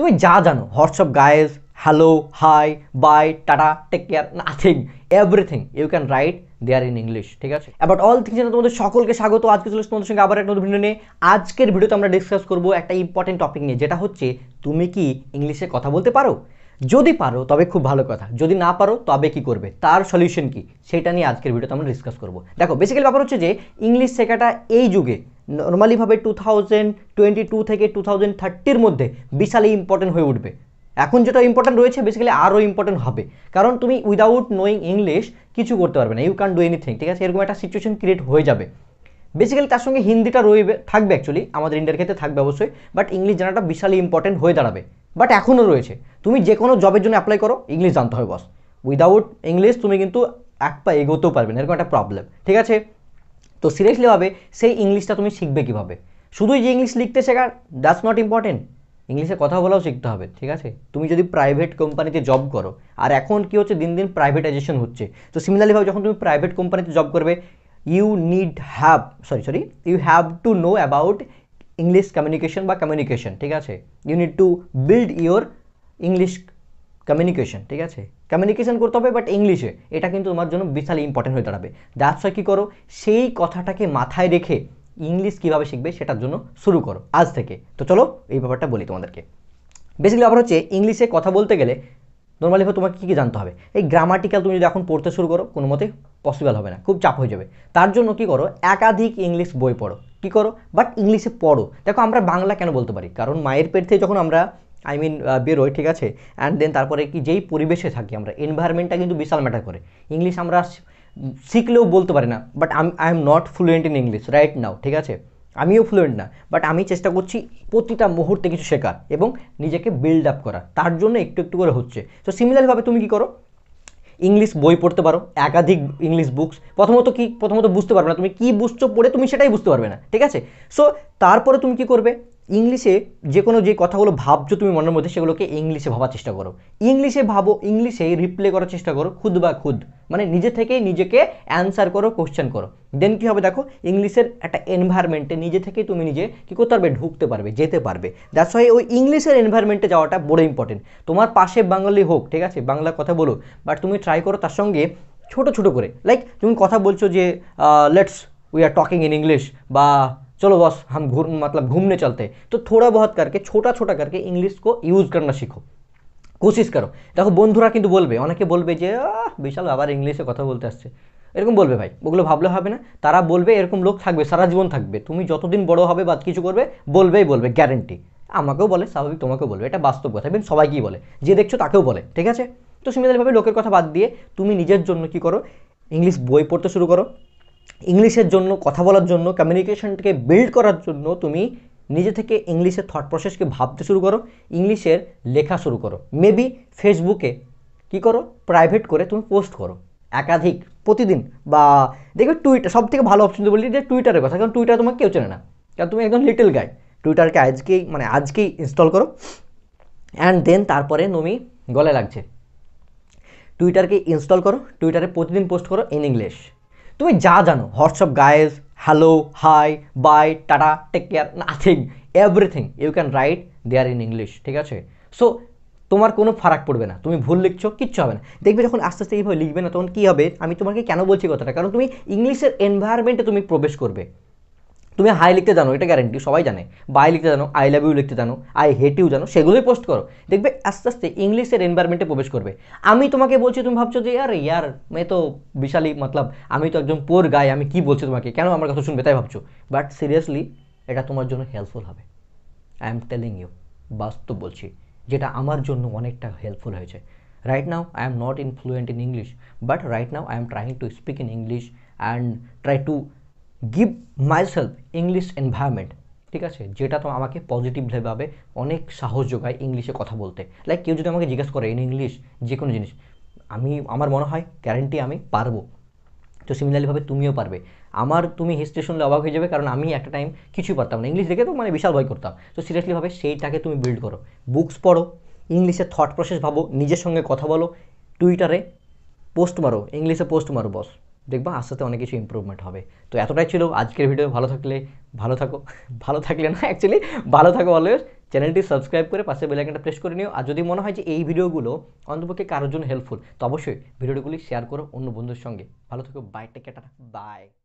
তুমি যা জানো WhatsApp guys hello hi bye tata take care nothing everything you can write there in English ঠিক আছে অ্যাবাউট অল থিংস জানা তোমাদের সকলকে স্বাগত আজকে চলে তোমাদের সঙ্গে আবার একটা ভিডিও নিয়ে আজকের ভিডিওতে আমরা ডিসকাস করবো একটা ইম্পর্টেন্ট টপিক নিয়ে যেটা হচ্ছে তুমি কি ইংলিশে কথা বলতে পারো যদি পারো তবে খুব ভালো কথা যদি না পারো তবে কি করবে তার সলিউশন কি সেটা নিয়ে আজকের ভিডিওতে আমরা ডিসকাস করবো দেখো বেসিক্যালি ব্যাপার হচ্ছে যে ইংলিশ শেখাটা এই যুগে নর্মালিভাবে টু থাউজেন্ড টোয়েন্টি টু থেকে টু থাউজেন্ড থার্টির মধ্যে বিশাল ইম্পর্টেন্ট হয়ে উঠবে এখন যেটা ইম্পর্টেন্ট রয়েছে বেসিক্যালি আরও ইম্পর্টেন্ট হবে কারণ তুমি উইদাউট নোয়িং ইংলিশ কিছু করতে পারবে না ইউ ক্যান ডু এনিথিং ঠিক আছে এরকম একটা সিচুয়েশন ক্রিয়েট হয়ে যাবে বেসিক্যালি তার সঙ্গে হিন্দিটা রয়েবে থাকবে অ্যাকচুয়ালি আমাদের ইন্ডিয়ার ক্ষেত্রে থাকবে অবশ্যই বাট ইংলিশ জানাটা বিশাল ইম্পর্টেন্ট হয়ে দাঁড়াবে বাট এখনও রয়েছে তুমি যে কোনো জবের জন্য অ্যাপ্লাই করো ইংলিশ জানতে হবে বস উইদাউট ইংলিশ তুমি কিন্তু এক পা এগোতেও পারবে না এরকম একটা প্রবলেম ঠিক আছে তো সিরিয়াসলিভাবে সেই ইংলিশটা তুমি শিখবে কীভাবে শুধুই যে ইংলিশ লিখতে শেখার দ্যাটস নট ইম্পর্টেন্ট ইংলিশে কথা বলাও শিখতে হবে ঠিক আছে তুমি যদি প্রাইভেট কোম্পানিতে জব করো আর এখন কি হচ্ছে দিন দিন প্রাইভেটাইজেশন হচ্ছে তো সিমিলারলিভাবে যখন তুমি প্রাইভেট কোম্পানিতে জব করবে you need have sorry sorry you have to know about English communication বা কমিউনিকেশন ঠিক আছে you need to build your English communication ঠিক আছে কমিউনিকেশন করতে হবে বাট ইংলিশে এটা কিন্তু তোমার জন্য বিশাল ইম্পর্টেন্ট হয়ে দাঁড়াবে দ্যাটস কী করো সেই কথাটাকে মাথায় রেখে ইংলিশ কীভাবে শিখবে সেটার জন্য শুরু করো আজ থেকে তো চলো এই ব্যাপারটা বলি তোমাদেরকে বেসিক্যালি আবার হচ্ছে ইংলিশে কথা বলতে গেলে নর্মালি তোমাকে কী কী জানতে হবে এই গ্রামাটিক্যাল তুমি যদি এখন পড়তে শুরু করো কোনো মতে পসিবল হবে না খুব চাপ হয়ে যাবে তার জন্য কী করো একাধিক ইংলিশ বই পড়ো কী করো বাট ইংলিশে পড়ো দেখো আমরা বাংলা কেন বলতে পারি কারণ মায়ের পেট থেকে যখন আমরা আই মিন বেরোয় ঠিক আছে অ্যান্ড দেন তারপরে কি যেই পরিবেশে থাকি আমরা এনভায়রনমেন্টটা কিন্তু বিশাল ম্যাটার করে ইংলিশ আমরা শিখলেও বলতে পারি না বাট আমি I am not fluent in English right now ঠিক আছে আমিও ফ্লুয়েন্ট না বাট আমি চেষ্টা করছি প্রতিটা মুহূর্তে কিছু শেখার এবং নিজেকে বিল্ড আপ করা তার জন্য একটু একটু করে হচ্ছে তো সিমিলারভাবে তুমি কি করো ইংলিশ বই পড়তে পারো একাধিক ইংলিশ বুকস প্রথমত কি প্রথমত বুঝতে পারবে না তুমি কী বুঝছো পড়ে তুমি সেটাই বুঝতে পারবে না ঠিক আছে সো তারপরে তুমি কি করবে ইংলিশে যে কোনো যে কথাগুলো ভাবছো তুমি মনের মধ্যে সেগুলোকে ইংলিশে ভাবার চেষ্টা করো ইংলিশে ভাবো ইংলিশে রিপ্লে করার চেষ্টা করো খুদ বা খুদ মানে নিজে থেকে নিজেকে অ্যান্সার করো কোশ্চেন করো দেন কী হবে দেখো ইংলিশের একটা এনভায়রনমেন্টে নিজে থেকে তুমি নিজে কী করতে পারবে ঢুকতে পারবে যেতে পারবে দ্যাটস ওয়াই ওই ইংলিশের এনভায়রনমেন্টে যাওয়াটা বড় ইম্পর্টেন্ট তোমার পাশে বাঙালি হোক ঠিক আছে বাংলা কথা বলো বাট তুমি ট্রাই করো তার সঙ্গে ছোট ছোট করে লাইক তুমি কথা বলছো যে let's we are talking in English বা चलो बस हम घूम मतलब घूमने चलते हैं तो थोड़ा बहुत करके छोटा छोटा करके इंग्लिश को यूज़ करना सीखो কোশিস করো দেখো বন্ধুরা কিন্তু বলবে অনেকে বলবে যে বিশাল আবার ইংলিশে কথা বলতে আসছে এরকম বলবে ভাই ওগুলো ভাবলে হবে না তারা বলবে এরকম লোক থাকবে সারা জীবন থাকবে তুমি যতদিন বড় হবে বা কিছু করবে বলবেই বলবে গ্যারেন্টি আমাকেও বলে স্বাভাবিক তোমাকেও বলবে এটা বাস্তব কথা এবং সবাইকেই বলে যে দেখছো তাকেও বলে ঠিক আছে তো সিমিলারভাবে লোকের কথা বাদ দিয়ে তুমি নিজের জন্য কি করো ইংলিশ বই পড়তে শুরু করো ইংলিশের জন্য কথা বলার জন্য কমিউনিকেশনটাকে বিল্ড করার জন্য তুমি নিজে থেকে ইংলিশের থট প্রসেসকে ভাবতে শুরু করো ইংলিশের লেখা শুরু করো মেবি ফেসবুকে কি করো প্রাইভেট করে তুমি পোস্ট করো একাধিক প্রতিদিন বা দেখবে টুইটার সব থেকে ভালো অপশন বলি যে টুইটারের কথা কারণ টুইটার তোমাকে কেউ চেনে না কারণ তুমি একদম লিটল গাই টুইটারকে আজকেই মানে আজকেই ইনস্টল করো অ্যান্ড দেন তারপরে নমি গলে লাগছে টুইটারকে ইনস্টল করো টুইটারে প্রতিদিন পোস্ট করো ইন ইংলিশ তুমি যা জানো WhatsApp guys hello hi bye tata take care nothing everything you can write there in English ঠিক আছে সো তোমার কোনো ফারাক পড়বে না তুমি ভুল লিখছো কিচ্ছু হবে না দেখবে যখন আস্তে আস্তে এইভাবে লিখবে না তখন কী হবে আমি তোমাকে কেন বলছি কথাটা কারণ তুমি ইংলিশের এনভায়রনমেন্টে তুমি প্রবেশ করবে তুমি হাই লিখতে জানো এটা গ্যারেন্টি সবাই জানে বাই লিখতে জানো আই লাভ ইউ লিখতে জানো আই হেট ইউ জানো সেগুলোই পোস্ট করো দেখবে আস্তে আস্তে ইংলিশের এনভায়রনমেন্টে প্রবেশ করবে আমি তোমাকে বলছি তুমি ভাবছো যে আরে ইয়ার মেয়ে তো বিশালই মতলব আমি তো একজন পোর গাই আমি কি বলছি তোমাকে কেন আমার কথা শুনবে তাই ভাবছো বাট সিরিয়াসলি এটা তোমার জন্য হেল্পফুল হবে আই এম টেলিং ইউ বাস্তব বলছি যেটা আমার জন্য অনেকটা হেল্পফুল হয়েছে right now I am not influent in English but right now I am trying to speak in English and try to give myself English environment ঠিক আছে যেটা তো আমাকে পজিটিভভাবে অনেক সাহস যোগায় ইংলিশে কথা বলতে লাইক কেউ যদি আমাকে জিজ্ঞেস করে ইন ইংলিশ যে কোনো জিনিস আমি আমার মনে হয় গ্যারেন্টি আমি পারবো তো সিমিলারলিভাবে তুমিও পারবে আমার তুমি হিস্ট্রি শুনলে অবাক হয়ে যাবে কারণ আমি একটা টাইম কিছুই পারতাম না ইংলিশ দেখে তো মানে বিশাল ভয় করতাম তো সিরিয়াসলিভাবে সেইটাকে তুমি বিল্ড করো বুকস পড়ো ইংলিশে থট প্রসেস ভাবো নিজের সঙ্গে কথা বলো টুইটারে পোস্ট মারো ইংলিশে পোস্ট মারো বস দেখবা আস্তে আস্তে অনেক কিছু ইম্প্রুভমেন্ট হবে তো এতটাই ছিল আজকের ভিডিও ভালো থাকলে ভালো থাকো ভালো থাকলে না অ্যাকচুয়ালি ভালো থাকো অলওয়েজ চ্যানেলটি সাবস্ক্রাইব করে পাশে বেলাইকনটা প্রেস করে নিও আর যদি মনে হয় যে এই ভিডিওগুলো অন্তপক্ষে কারোর জন্য হেল্পফুল তো অবশ্যই ভিডিওগুলি শেয়ার করো অন্য বন্ধুর সঙ্গে ভালো থাকো বাই টেকেটা বাই